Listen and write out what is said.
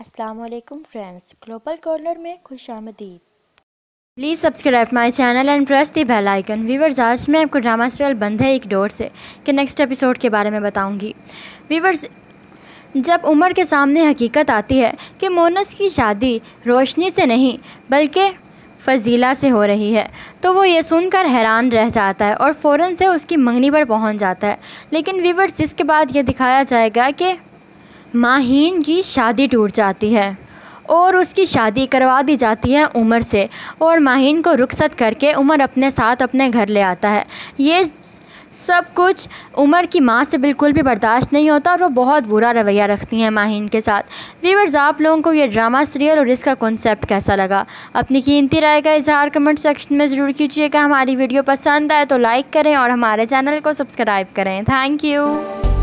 Aslam friends global corner में खुश आमदीद please subscribe my channel and press the bell icon viewers आज मैं आपको ड्रामा सीरियल बंद है एक डोर से के नेक्स्ट एपिसोड के बारे में बताऊंगी वीवर्स जब उमर के सामने हकीकत आती है कि मोनस की शादी रोशनी से नहीं बल्कि फजीला से हो रही है तो वो ये सुनकर हैरान रह जाता है और फ़ौर से उसकी मंगनी पर पहुंच जाता है लेकिन वीवर्स जिसके बाद ये दिखाया जाएगा कि माहीन की शादी टूट जाती है और उसकी शादी करवा दी जाती है उमर से और माहीन को रुखसत करके उमर अपने साथ अपने घर ले आता है ये सब कुछ उमर की माँ से बिल्कुल भी बर्दाश्त नहीं होता और वो बहुत बुरा रवैया रखती हैं माहीन के साथ वीवर्स आप लोगों को ये ड्रामा सीरियल और इसका कॉन्सेप्ट कैसा लगा अपनी कीमती राय का इजहार कमेंट सेक्शन में ज़रूर कीजिएगा हमारी वीडियो पसंद आए तो लाइक करें और हमारे चैनल को सब्सक्राइब करें थैंक यू